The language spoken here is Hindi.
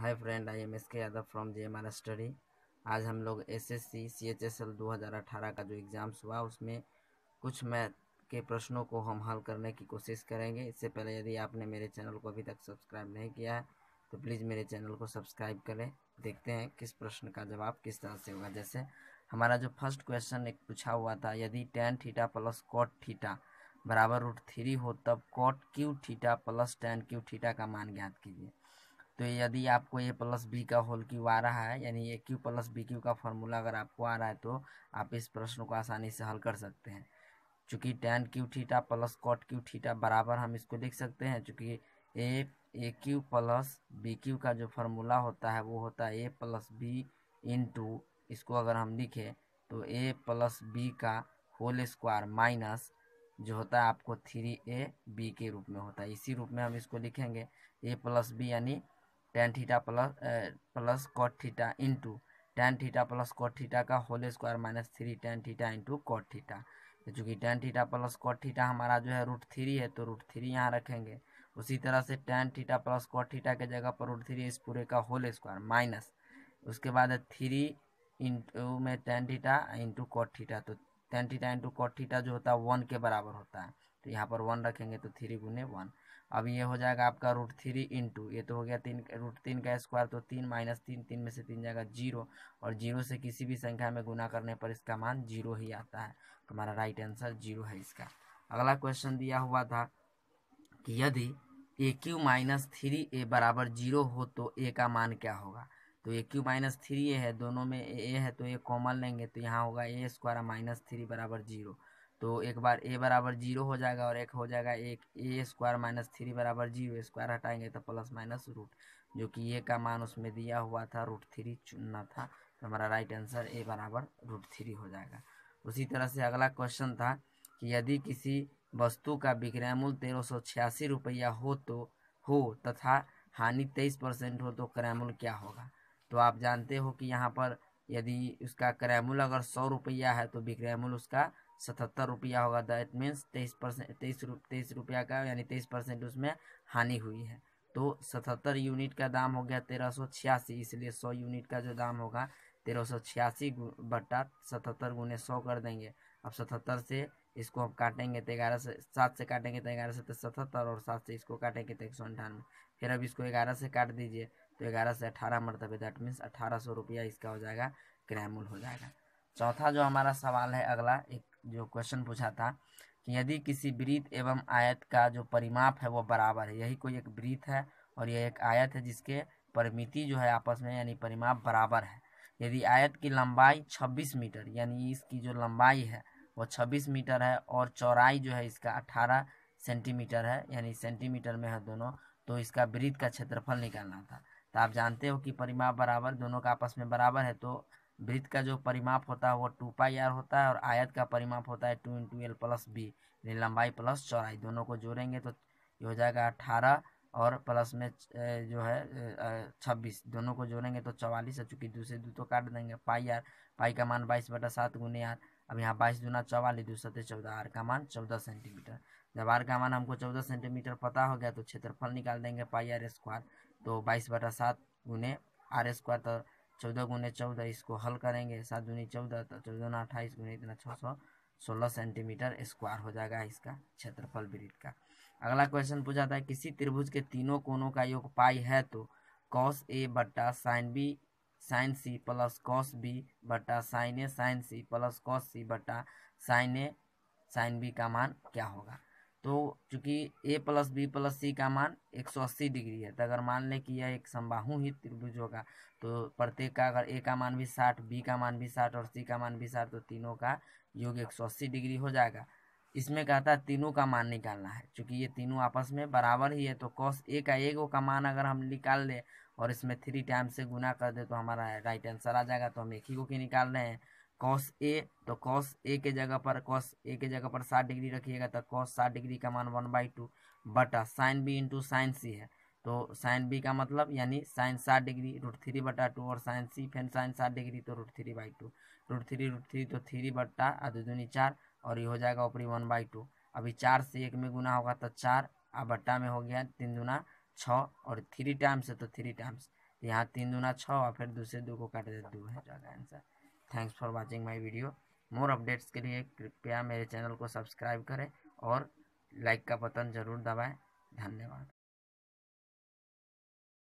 hi friend I am S K Yadav from J M R study आज हम लोग S S C C H S L दो हज़ार अठारह का जो एग्ज़ाम्स हुआ उसमें कुछ मैथ के प्रश्नों को हम हल करने की कोशिश करेंगे इससे पहले यदि आपने मेरे चैनल को अभी तक सब्सक्राइब नहीं किया है तो प्लीज़ मेरे चैनल को सब्सक्राइब करें देखते हैं किस प्रश्न का जवाब किस तरह से होगा जैसे हमारा जो फर्स्ट क्वेश्चन एक पूछा हुआ था यदि tan theta plus cot theta बराबर रूट थ्री हो तब cot cube theta plus tan cube theta का मान ज्ञात कीजिए तो यदि आपको ए प्लस बी का होल क्यू आ रहा है यानी A cube plus B cube का फॉर्मूला अगर आपको आ रहा है तो आप इस प्रश्न को आसानी से हल कर सकते हैं चूँकि tan cube theta plus cot cube theta बराबर हम इसको लिख सकते हैं चूँकि A A cube plus B cube का जो फॉर्मूला होता है वो होता है A plus B into इसको अगर हम लिखें तो ए प्लस बी का होल स्क्वायर माइनस जो होता है आपको थ्री ए बी के रूप में होता है इसी रूप में हम इसको लिखेंगे ए प्लस बी यानी tan theta plus plus cot theta into tan theta plus cot theta का whole square minus three tan theta into cot theta तो चूँकि tan theta plus cot theta हमारा जो है रूट थ्री है तो रूट थ्री यहाँ रखेंगे उसी तरह से tan theta plus cot theta के जगह पर रूट थ्री इस पूरे का होल स्क्वायर माइनस उसके बाद थ्री इंटू में tan theta into cot theta तो tan theta into cot theta जो होता है वन के बराबर होता है तो यहाँ पर वन रखेंगे तो थ्री गुने वन अब ये हो जाएगा आपका रूट थ्री इंटू ये तो हो गया तीन रूट तीन का स्क्वायर तो तीन माइनस तीन तीन में से तीन जाएगा जीरो और जीरो से किसी भी संख्या में गुना करने पर इसका मान जीरो ही आता है तो हमारा राइट आंसर जीरो है इसका अगला क्वेश्चन दिया हुआ था कि यदि A cube minus three A बराबर जीरो हो तो ए का मान क्या होगा तो A cube minus three A है दोनों में ए है तो ए कॉमन लेंगे तो यहाँ होगा ए स्क्वायर माइनस थ्री बराबर जीरो तो एक बार ए बराबर जीरो हो जाएगा और एक हो जाएगा एक ए स्क्वायर माइनस थ्री बराबर जीरो स्क्वायर हटाएंगे तो प्लस माइनस रूट जो कि ए का मान उसमें दिया हुआ था रूट थ्री चुनना था तो हमारा राइट आंसर ए बराबर रूट थ्री हो जाएगा उसी तरह से अगला क्वेश्चन था कि यदि किसी वस्तु का विक्रय मूल्य तेरह सौ छियासी रुपया हो तो हो तथा हानि तेईस परसेंट हो तो क्रय मूल्य क्या होगा तो आप जानते हो कि यहाँ पर यदि उसका क्रय मूल्य अगर सौ रुपया है तो विक्रय मूल्य उसका सतहत्तर रुपया होगा दैट मीन्स तेईस परसेंट तेईस रु तेईस रुपया का यानी तेईस परसेंट उसमें हानि हुई है तो सतहत्तर यूनिट का दाम हो गया तेरह सौ छियासी इसलिए सौ यूनिट का जो दाम होगा तेरह सौ छियासी बट्टा सतहत्तर गुने सौ कर देंगे अब सतहत्तर से इसको हम काटेंगे तो ग्यारह से सात से काटेंगे तो ग्यारह से तो सतहत्तर और सात से इसको काटेंगे तो एक सौ अंठानवे फिर अब इसको ग्यारह से काट दीजिए तो ग्यारह से अठारह मरतबे दैट मीन्स अठारह सौ रुपया इसका हो जाएगा क्रय हो जाएगा चौथा जो हमारा सवाल है अगला एक जो क्वेश्चन पूछा था कि यदि किसी वृत्त एवं आयत का जो परिमाप है वो बराबर है यही कोई एक वृत्त है और यह एक आयत है जिसके परिमिति जो है आपस में यानी परिमाप बराबर है यदि आयत की लंबाई 26 मीटर यानी इसकी जो लंबाई है वो 26 मीटर है और चौड़ाई जो है इसका 18 सेंटीमीटर है यानी सेंटीमीटर में है दोनों तो इसका वृत्त का क्षेत्रफल निकालना था तो आप जानते हो कि परिमाप बराबर दोनों का आपस में बराबर है तो वृत्त का जो परिमाप होता है वो टू पाई आर होता है और आयत का परिमाप होता है two into L plus B यानी लंबाई प्लस चौड़ाई दोनों को जोड़ेंगे तो ये हो जाएगा अठारह और प्लस में जो है छब्बीस दोनों को जोड़ेंगे तो चौवालीस है चूँकि दूसरे दो तो काट देंगे पाई आर पाई का मान बाईस बटा सात गुने आर अब यहाँ बाईस दूना चौवालीस दूसरे चौदह आर का मान चौदह सेंटीमीटर जब आर का मान हमको चौदह सेंटीमीटर पता हो गया तो क्षेत्रफल निकाल देंगे पाई आर स्क्वायर तो बाईस बटा सात गुने आर स्क्वायर तो चौदह गुने चौदह इसको हल करेंगे सात दूनी चौदह तो चौदह ना अट्ठाईस गुने इतना छः सौ सोलह सेंटीमीटर स्क्वायर हो जाएगा इसका क्षेत्रफल वृत्त का अगला क्वेश्चन पूछा था किसी त्रिभुज के तीनों कोणों का योग पाई है तो कॉस ए बट्टा sine B sine C plus cos B बट्टा sine A sine C plus cos C बट्टा साइन ए साइन बी का मान क्या होगा तो चूंकि A plus B plus C का मान 180 डिग्री है तो अगर मान लें कि यह एक समबाहु ही त्रिभुज होगा तो प्रत्येक का अगर ए का मान भी 60 बी का मान भी 60 और सी का मान भी 60 तो तीनों का योग 180 डिग्री हो जाएगा इसमें कहता है तीनों का मान निकालना है चूंकि ये तीनों आपस में बराबर ही है तो कॉस ए का एगो का मान अगर हम निकाल लें और इसमें थ्री टाइम से गुना कर दे तो हमारा राइट आंसर आ जाएगा तो हम एक ही गो की निकाल रहे हैं कॉस ए तो कॉस ए के जगह पर कॉस ए के जगह पर साठ डिग्री रखिएगा तो कॉस साठ डिग्री का मान वन बाई टू बटा sine B into sine C है तो साइन बी का मतलब यानी साइन साठ डिग्री रूट थ्री बटा टू और साइन सी फिर साइन साठ डिग्री तो root three by two root three root three तो थ्री बट्टा आधु दूनी चार और ये हो जाएगा ऊपरी वन बाई टू अभी चार से एक में गुना होगा तो चार और बट्टा में हो गया तीन दुना छः और थ्री टाइम्स है तो थ्री टाइम्स यहाँ तीन दुना छः और फिर दूसरे दो को काट दे दो है जाएगा answer thanks for watching my video more updates के लिए कृपया मेरे चैनल को सब्सक्राइब करें और लाइक का बटन ज़रूर दबाएं धन्यवाद